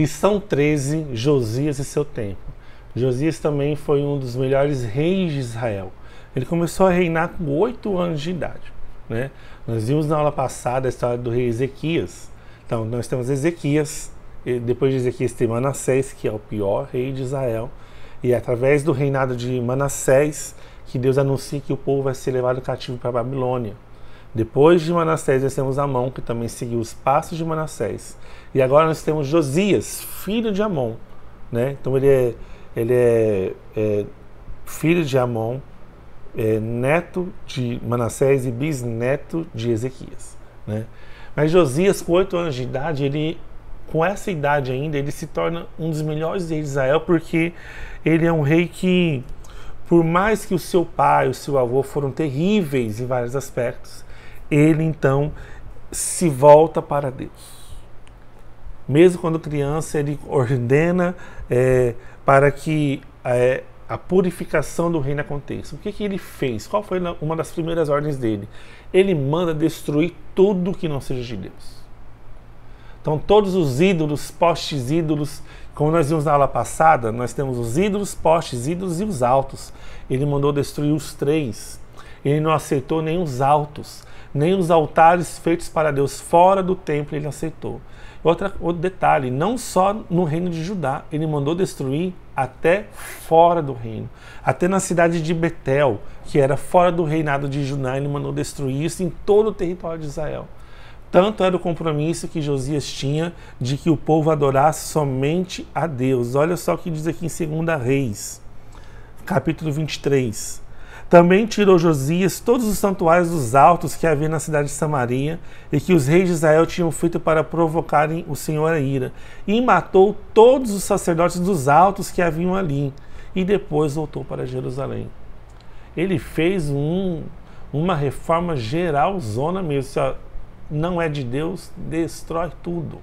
Lição 13: Josias e seu tempo. Josias também foi um dos melhores reis de Israel. Ele começou a reinar com oito anos de idade. Né? Nós vimos na aula passada a história do rei Ezequias. Então, nós temos Ezequias, depois de Ezequias tem Manassés, que é o pior rei de Israel. E é através do reinado de Manassés que Deus anuncia que o povo vai ser levado cativo para a Babilônia. Depois de Manassés, nós temos Amon, que também seguiu os passos de Manassés. E agora nós temos Josias, filho de Amon. Né? Então ele é, ele é, é filho de Amon, é, neto de Manassés e bisneto de Ezequias. Né? Mas Josias, com oito anos de idade, ele com essa idade ainda, ele se torna um dos melhores reis de Israel, porque ele é um rei que, por mais que o seu pai e o seu avô foram terríveis em vários aspectos, ele então se volta para Deus. Mesmo quando criança, ele ordena é, para que é, a purificação do reino aconteça. O que, que ele fez? Qual foi uma das primeiras ordens dele? Ele manda destruir tudo que não seja de Deus. Então, todos os ídolos, postes, ídolos, como nós vimos na aula passada, nós temos os ídolos, postes, ídolos e os altos. Ele mandou destruir os três. Ele não aceitou nem os altos, nem os altares feitos para Deus fora do templo ele aceitou. Outra, outro detalhe, não só no reino de Judá, ele mandou destruir até fora do reino. Até na cidade de Betel, que era fora do reinado de Judá, ele mandou destruir isso em todo o território de Israel. Tanto era o compromisso que Josias tinha de que o povo adorasse somente a Deus. Olha só o que diz aqui em 2 Reis, capítulo 23, também tirou Josias todos os santuários dos altos que havia na cidade de Samaria e que os reis de Israel tinham feito para provocarem o Senhor a ira, e matou todos os sacerdotes dos altos que haviam ali, e depois voltou para Jerusalém. Ele fez um, uma reforma geral, zona mesmo. Se não é de Deus, destrói tudo.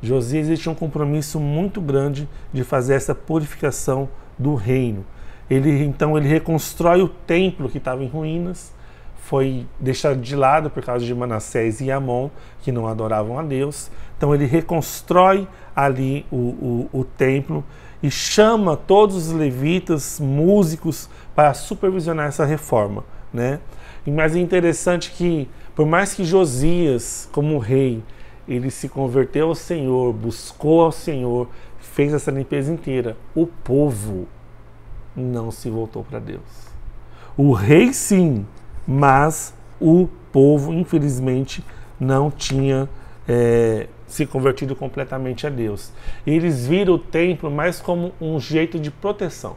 Josias tinha um compromisso muito grande de fazer essa purificação do reino. Ele então ele reconstrói o templo que estava em ruínas, foi deixado de lado por causa de Manassés e Amon, que não adoravam a Deus. Então ele reconstrói ali o, o, o templo e chama todos os levitas, músicos, para supervisionar essa reforma. Né? Mas é interessante que, por mais que Josias, como rei, ele se converteu ao Senhor, buscou ao Senhor, fez essa limpeza inteira, o povo não se voltou para Deus. O rei sim, mas o povo, infelizmente, não tinha é, se convertido completamente a Deus. Eles viram o templo mais como um jeito de proteção.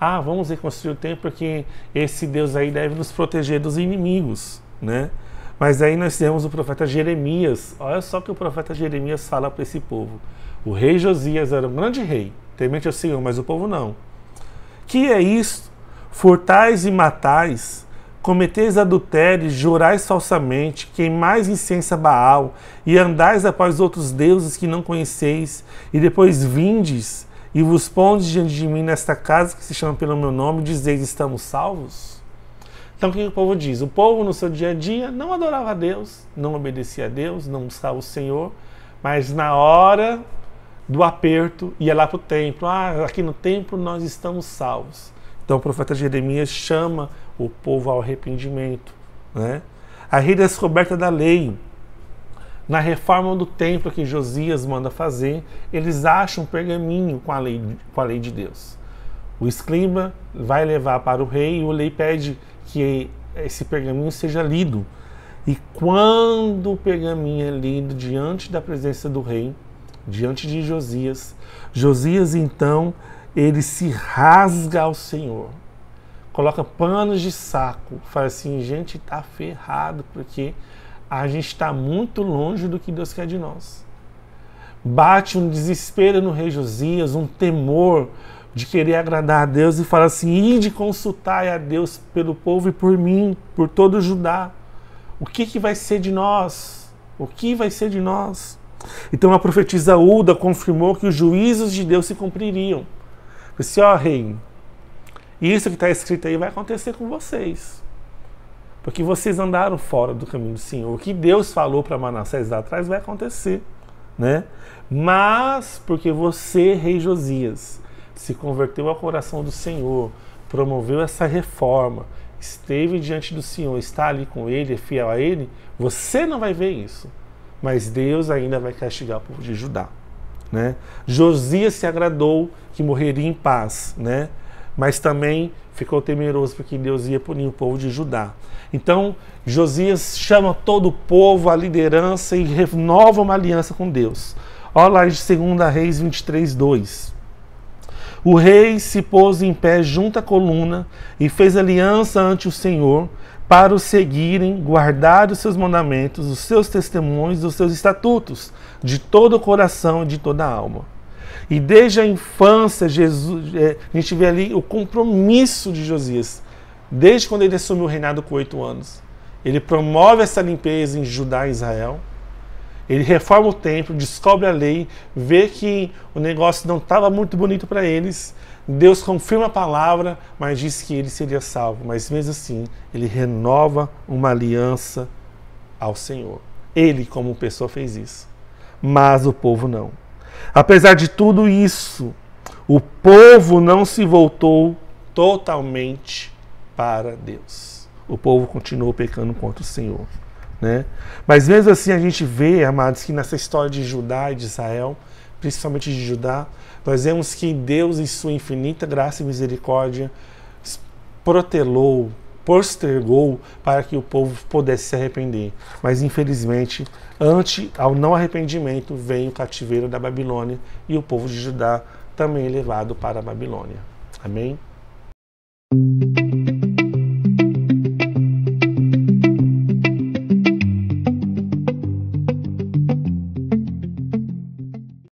Ah, vamos reconstruir o templo porque esse Deus aí deve nos proteger dos inimigos, né? Mas aí nós temos o profeta Jeremias. Olha só que o profeta Jeremias fala para esse povo. O rei Josias era um grande rei, temente ao Senhor, mas o povo não. Que é isto? Furtais e matais, cometeis adultérios, jurais falsamente, queimais incensa Baal, e andais após outros deuses que não conheceis, e depois vindes e vos pondes diante de mim nesta casa que se chama pelo meu nome, dizeis: estamos salvos? Então o que o povo diz? O povo no seu dia a dia não adorava a Deus, não obedecia a Deus, não buscava o Senhor, mas na hora do aperto, ia é lá para o templo. Ah, aqui no templo nós estamos salvos. Então o profeta Jeremias chama o povo ao arrependimento. Né? A redescoberta da lei. Na reforma do templo que Josias manda fazer, eles acham um pergaminho com a lei, com a lei de Deus. O escriba vai levar para o rei e o rei pede que esse pergaminho seja lido. E quando o pergaminho é lido diante da presença do rei, diante de Josias. Josias então ele se rasga ao Senhor, coloca panos de saco, fala assim, gente, tá ferrado porque a gente está muito longe do que Deus quer de nós. Bate um desespero no rei Josias, um temor de querer agradar a Deus e fala assim: ide consultar a Deus pelo povo e por mim, por todo Judá. O que, que vai ser de nós? O que vai ser de nós? Então a profetisa Uda confirmou que os juízos de Deus se cumpririam. Disse, assim, ó oh, rei, isso que está escrito aí vai acontecer com vocês. Porque vocês andaram fora do caminho do Senhor. O que Deus falou para Manassés lá atrás vai acontecer. Né? Mas porque você, rei Josias, se converteu ao coração do Senhor, promoveu essa reforma, esteve diante do Senhor, está ali com ele, é fiel a ele, você não vai ver isso mas Deus ainda vai castigar o povo de Judá. Né? Josias se agradou que morreria em paz, né? mas também ficou temeroso porque Deus ia punir o povo de Judá. Então, Josias chama todo o povo, à liderança e renova uma aliança com Deus. Olha lá de 2 Reis 23, 2. O rei se pôs em pé junto à coluna e fez aliança ante o Senhor para o seguirem, guardar os seus mandamentos, os seus testemunhos, os seus estatutos, de todo o coração e de toda a alma. E desde a infância, Jesus, é, a gente vê ali o compromisso de Josias, desde quando ele assumiu o reinado com oito anos. Ele promove essa limpeza em Judá e Israel ele reforma o templo, descobre a lei, vê que o negócio não estava muito bonito para eles. Deus confirma a palavra, mas diz que ele seria salvo. Mas mesmo assim, ele renova uma aliança ao Senhor. Ele, como pessoa, fez isso. Mas o povo não. Apesar de tudo isso, o povo não se voltou totalmente para Deus. O povo continuou pecando contra o Senhor. Né? Mas mesmo assim a gente vê, amados, que nessa história de Judá e de Israel, principalmente de Judá, nós vemos que Deus, em sua infinita graça e misericórdia, protelou, postergou para que o povo pudesse se arrepender. Mas infelizmente, ante ao não arrependimento, vem o cativeiro da Babilônia e o povo de Judá também é levado para a Babilônia. Amém?